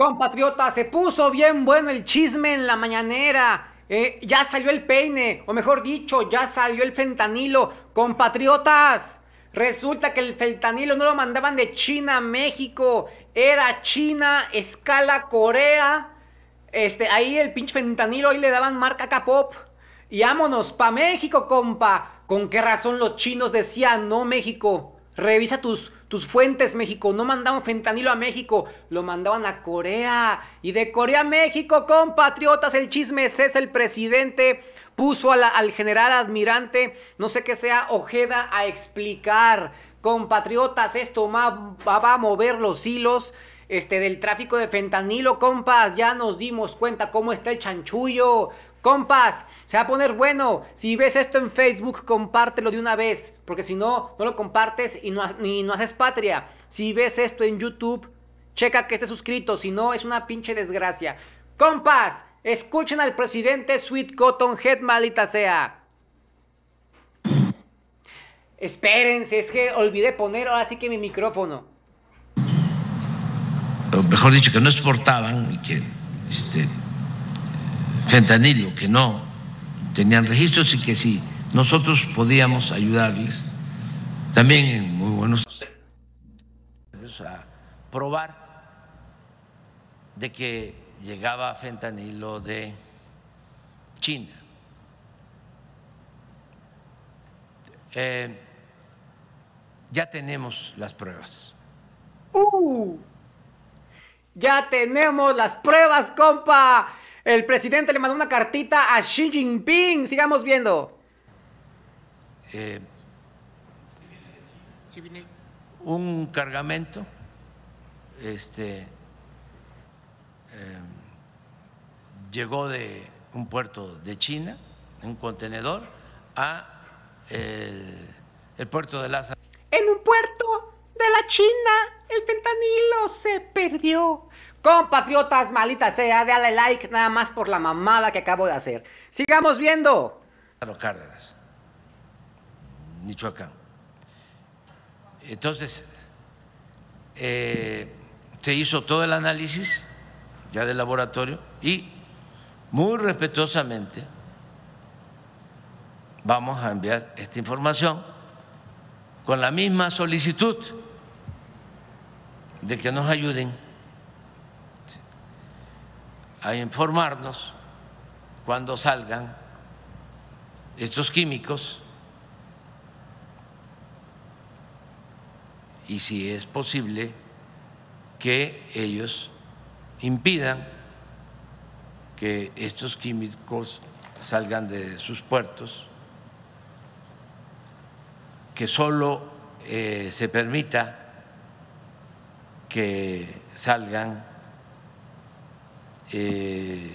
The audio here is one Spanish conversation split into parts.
Compatriotas, se puso bien bueno el chisme en la mañanera. Eh, ya salió el peine, o mejor dicho, ya salió el fentanilo. Compatriotas, resulta que el fentanilo no lo mandaban de China a México, era China, escala Corea. Este, ahí el pinche fentanilo, ahí le daban marca K-pop. Y vámonos pa' México, compa. ¿Con qué razón los chinos decían no México? Revisa tus tus fuentes, México, no mandaban fentanilo a México, lo mandaban a Corea. Y de Corea a México, compatriotas, el chisme es ese, el presidente puso al general admirante, no sé qué sea, Ojeda, a explicar. Compatriotas, esto va, va a mover los hilos este, del tráfico de fentanilo, compas. Ya nos dimos cuenta cómo está el chanchullo, Compas, se va a poner bueno. Si ves esto en Facebook, compártelo de una vez. Porque si no, no lo compartes y no, haces patria. Si ves esto en YouTube, checa que estés suscrito. Si no, es una pinche desgracia. Compas, escuchen al presidente Sweet Cotton Head, maldita sea. Espérense, es que olvidé poner ahora sí que mi micrófono. mejor dicho, que no exportaban y que este, fentanilo, que no tenían registros y que sí, nosotros podíamos ayudarles también en muy buenos a probar de que llegaba fentanilo de China. Eh, ya tenemos las pruebas. ¡Uh! ya tenemos las pruebas, compa. El presidente le mandó una cartita a Xi Jinping. Sigamos viendo. Eh, un cargamento este, eh, llegó de un puerto de China, un contenedor, a eh, el, puerto de Lázaro. En un puerto de la China, el fentanilo se perdió. Compatriotas, malitas, sea, dale like nada más por la mamada que acabo de hacer. Sigamos viendo. los Cárdenas, Michoacán. Entonces, eh, se hizo todo el análisis ya del laboratorio y muy respetuosamente vamos a enviar esta información con la misma solicitud de que nos ayuden a informarnos cuando salgan estos químicos y si es posible que ellos impidan que estos químicos salgan de sus puertos, que solo eh, se permita que salgan eh,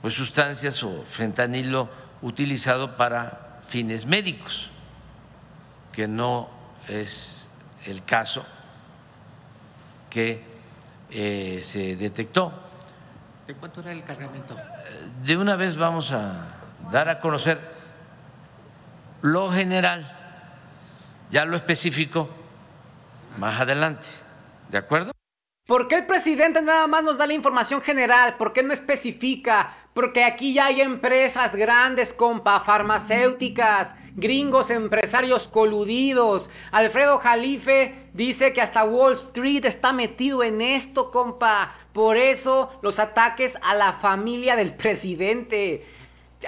pues sustancias o fentanilo utilizado para fines médicos, que no es el caso que eh, se detectó. ¿De cuánto era el cargamento? De una vez vamos a dar a conocer lo general, ya lo específico más adelante, ¿de acuerdo? ¿Por qué el presidente nada más nos da la información general? ¿Por qué no especifica? Porque aquí ya hay empresas grandes, compa, farmacéuticas, gringos empresarios coludidos. Alfredo Jalife dice que hasta Wall Street está metido en esto, compa. Por eso los ataques a la familia del presidente.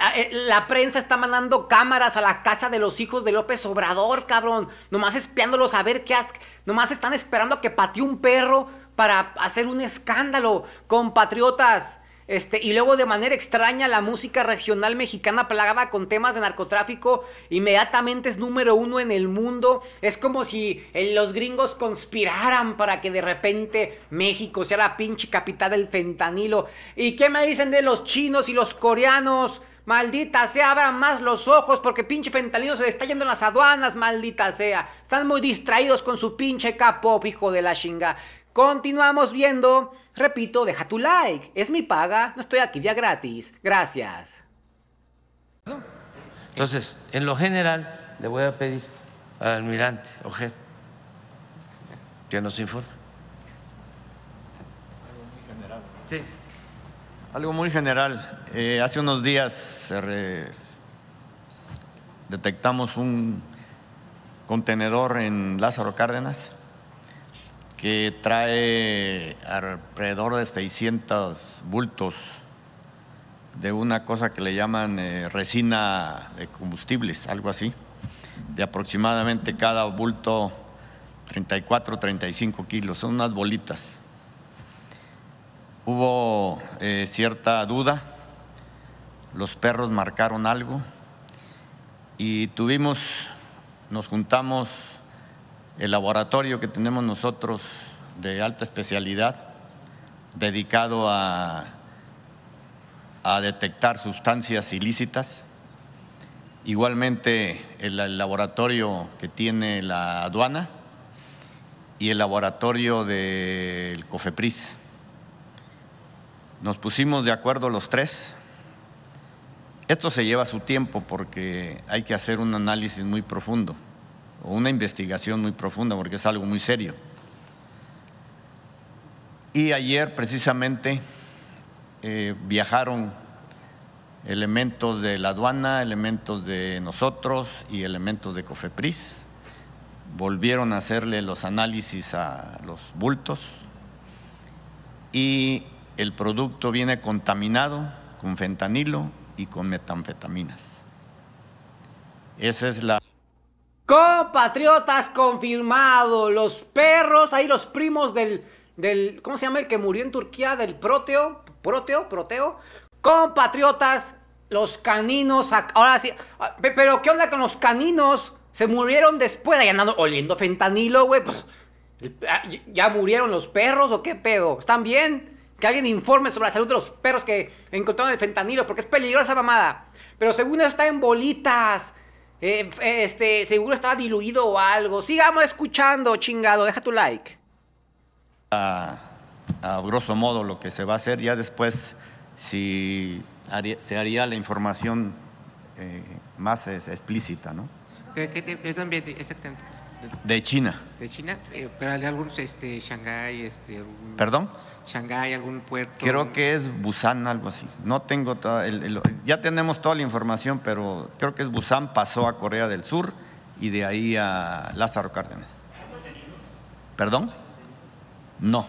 Ah, eh, la prensa está mandando cámaras a la casa de los hijos de López Obrador, cabrón. Nomás espiándolos a ver qué hacen. Nomás están esperando a que patee un perro para hacer un escándalo, compatriotas. Este, y luego de manera extraña la música regional mexicana plagada con temas de narcotráfico inmediatamente es número uno en el mundo. Es como si eh, los gringos conspiraran para que de repente México sea la pinche capital del fentanilo. ¿Y qué me dicen de los chinos y los coreanos? Maldita sea, abran más los ojos porque pinche fentanilo se está yendo en las aduanas, maldita sea. Están muy distraídos con su pinche K-pop, hijo de la chinga. Continuamos viendo. Repito, deja tu like. Es mi paga. No estoy aquí ya gratis. Gracias. Entonces, en lo general, le voy a pedir al almirante Ojed que nos informe. Algo muy general. Sí. Algo muy general. Eh, hace unos días eh, detectamos un contenedor en Lázaro Cárdenas que trae alrededor de 600 bultos de una cosa que le llaman eh, resina de combustibles, algo así, de aproximadamente cada bulto 34, 35 kilos, son unas bolitas. Hubo eh, cierta duda, los perros marcaron algo y tuvimos, nos juntamos el laboratorio que tenemos nosotros de alta especialidad dedicado a, detectar sustancias ilícitas. Igualmente el, el laboratorio que tiene la aduana y el laboratorio del COFEPRIS. Nos pusimos de acuerdo los tres. Esto se lleva su tiempo porque hay que hacer un análisis muy profundo una investigación muy profunda porque es algo muy serio. Y ayer precisamente eh, viajaron elementos de la aduana, elementos de nosotros y elementos de COFEPRIS. Volvieron a hacerle los análisis a los bultos y el producto viene contaminado con fentanilo y con metanfetaminas. Esa es la Compatriotas confirmado, los perros, ahí los primos del, del, ¿cómo se llama el que murió en Turquía? Del proteo, proteo, proteo. Compatriotas, los caninos, ahora sí, ah, pero ¿qué onda con los caninos? Se murieron después, Ahí andando oliendo fentanilo, güey, pues, ah, ¿ya murieron los perros o qué pedo? ¿Están bien? Que alguien informe sobre la salud de los perros que encontraron el fentanilo, porque es peligrosa mamada. Pero según está en bolitas. Eh, eh, este, seguro estaba diluido o algo. Sigamos escuchando, chingado. Deja tu like. A, grosso modo lo que se va a hacer ya después, si se haría la información eh, más explícita, ¿no? Exactamente. De China. De China, eh, pero hay este, Shanghái, este. ¿Perdón? Shanghái, algún puerto. Creo que es Busan, algo así. No tengo ya tenemos toda la información, pero creo que es Busan, pasó a Corea del Sur y de ahí a Lázaro Cárdenas. ¿Perdón? No.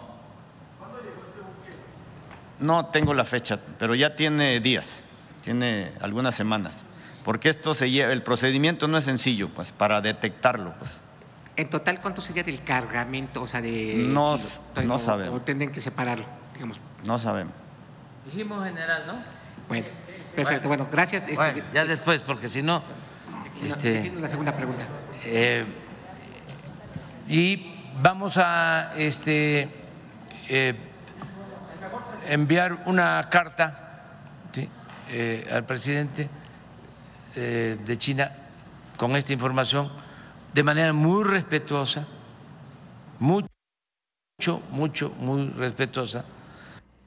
No tengo la fecha, pero ya tiene días, tiene algunas semanas, porque esto se lleva, el procedimiento no es sencillo, pues, para detectarlo, pues. En total, ¿cuánto sería del cargamento? O sea, de. No, sabemos. O que separarlo, digamos. No sabemos. Dijimos general, ¿no? Bueno, perfecto. Bueno, gracias. Este, ya eh, después, porque si no. este, la segunda pregunta. Eh, y vamos a este, eh, enviar una carta al presidente de China con esta información de manera muy respetuosa, mucho, mucho, mucho, muy respetuosa.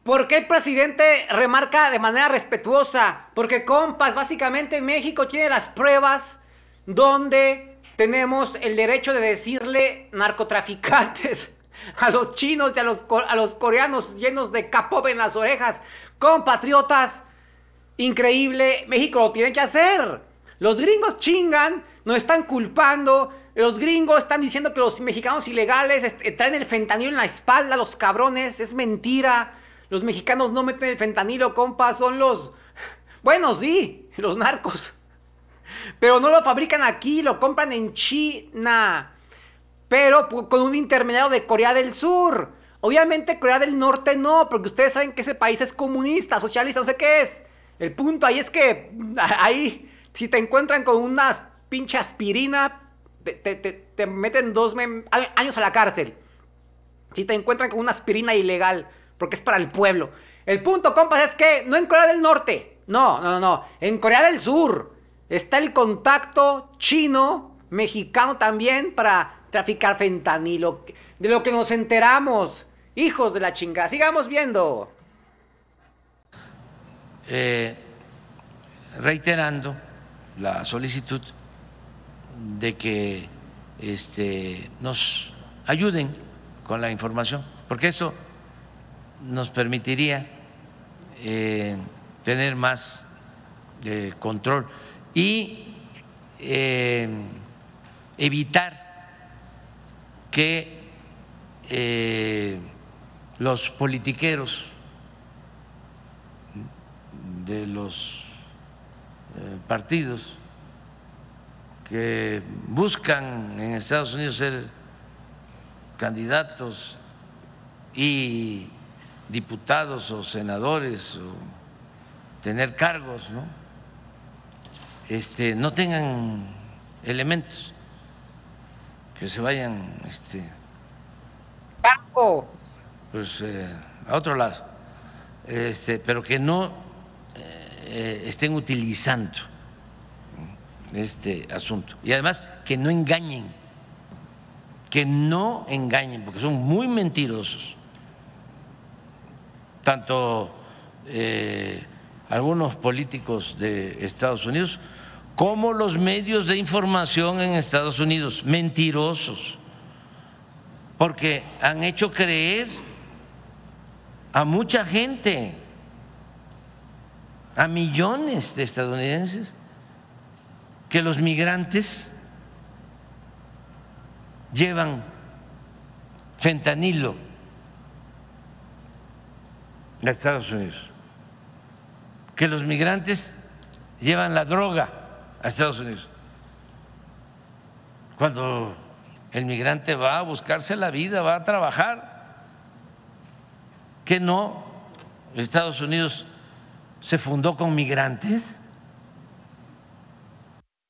¿Por qué el presidente remarca de manera respetuosa? Porque, compas, básicamente México tiene las pruebas donde tenemos el derecho de decirle narcotraficantes a los chinos y a los, a los coreanos llenos de capó en las orejas. Compatriotas, increíble, México lo tiene que hacer. Los gringos chingan, nos están culpando, los gringos están diciendo que los mexicanos ilegales eh, traen el fentanilo en la espalda, los cabrones. Es mentira. Los mexicanos no meten el fentanilo, compa. Son los... Bueno, sí, los narcos. Pero no lo fabrican aquí, lo compran en China. Pero con un intermediario de Corea del Sur. Obviamente Corea del Norte no, porque ustedes saben que ese país es comunista, socialista, no sé qué es. El punto ahí es que ahí, si te encuentran con unas pinche aspirina, te, meten dos años a la cárcel. Si te encuentran con una aspirina ilegal, porque es para el pueblo. El punto, compas, es que no en Corea del Norte, no, no, no, en Corea del Sur está el contacto chino, mexicano también, para traficar fentanilo. De lo que nos enteramos, hijos de la chingada. Sigamos viendo. Eh, reiterando la solicitud de que este, nos ayuden con la información, porque eso nos permitiría eh, tener más eh, control y eh, evitar que los politiqueros de los partidos que buscan en Estados Unidos ser candidatos y diputados o senadores o tener cargos, ¿no? Este, no tengan elementos que se vayan este, pues, eh, a otro lado, este, pero que no eh, eh, estén utilizando este asunto. Y además que no engañen, que no engañen, porque son muy mentirosos. Tanto eh, algunos políticos de Estados Unidos como los medios de información en Estados Unidos, mentirosos, porque han hecho creer a mucha gente, a millones de estadounidenses, que los migrantes llevan fentanilo a Estados Unidos, que los migrantes llevan la droga a Estados Unidos. Cuando el migrante va a buscarse la vida, va a trabajar, que no, Estados Unidos se fundó con migrantes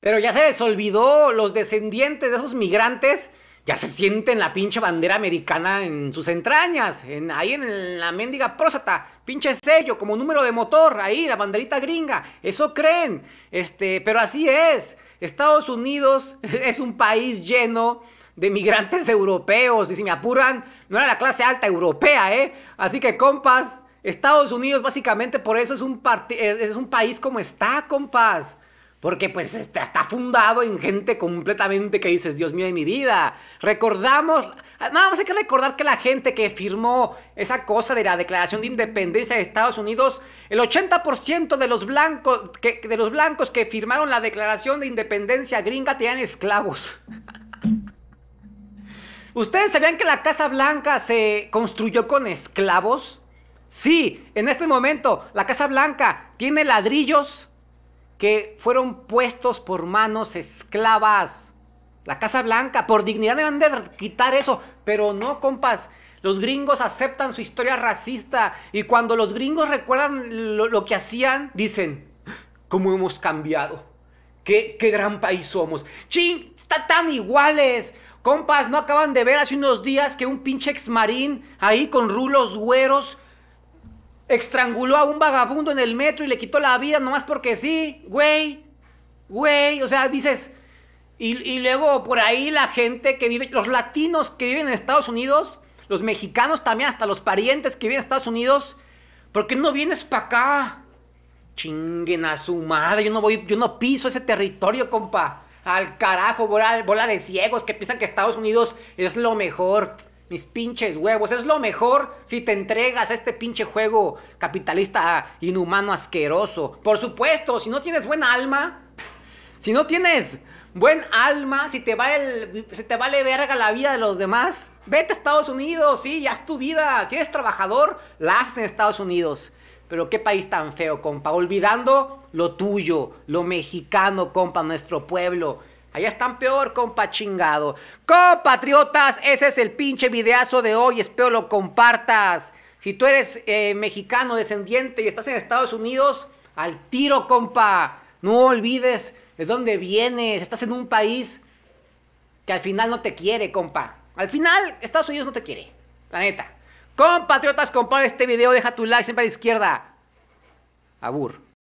pero ya se les olvidó, los descendientes de esos migrantes ya se sienten la pinche bandera americana en sus entrañas, ahí en la mendiga próstata, pinche sello como número de motor, ahí la banderita gringa, eso creen, este, pero así es, Estados Unidos es un país lleno de migrantes europeos, y si me apuran, no era la clase alta europea, ¿eh? Así que compas, Estados Unidos básicamente por eso es un, es un país como está, compas. Porque pues este, está, fundado en gente completamente que dices, Dios mío de mi vida. Recordamos, nada más hay que recordar que la gente que firmó esa cosa de la Declaración de Independencia de Estados Unidos, el 80% de los, blancos que, de los blancos que firmaron la Declaración de Independencia gringa tenían esclavos. ¿Ustedes sabían que la Casa Blanca se construyó con esclavos? Sí, en este momento la Casa Blanca tiene ladrillos que fueron puestos por manos esclavas. La Casa Blanca, por dignidad deben de quitar eso, pero no, compas. Los gringos aceptan su historia racista y cuando los gringos recuerdan lo, que hacían, dicen, ¿cómo hemos cambiado? ¿Qué, gran país somos? ¡Ching! está tan iguales! Compas, ¿no acaban de ver hace unos días que un pinche marín ahí con rulos güeros Estranguló a un vagabundo en el metro y le quitó la vida nomás porque sí, güey. Güey, o sea, dices... Y, luego por ahí la gente que vive, los latinos que viven en Estados Unidos, los mexicanos también, hasta los parientes que viven en Estados Unidos, ¿por qué no vienes para acá? Chinguen a su madre, yo no voy, yo no piso ese territorio, compa. Al carajo, bola, bola de ciegos que piensan que Estados Unidos es lo mejor mis pinches huevos. Es lo mejor si te entregas a este pinche juego capitalista inhumano asqueroso. Por supuesto, si no tienes buen alma, si no tienes buen alma, si te vale, te vale verga la vida de los demás, vete a Estados Unidos, sí, es tu vida. Si eres trabajador, la haces en Estados Unidos. Pero qué país tan feo, compa. Olvidando lo tuyo, lo mexicano, compa, nuestro pueblo. Allá están peor, compa chingado. Compatriotas, ese es el pinche videazo de hoy. Espero lo compartas. Si tú eres eh, mexicano descendiente y estás en Estados Unidos, al tiro, compa. No olvides de dónde vienes. Estás en un país que al final no te quiere, compa. Al final, Estados Unidos no te quiere. La neta. Compatriotas, compa, este video. Deja tu like siempre a la izquierda. Abur.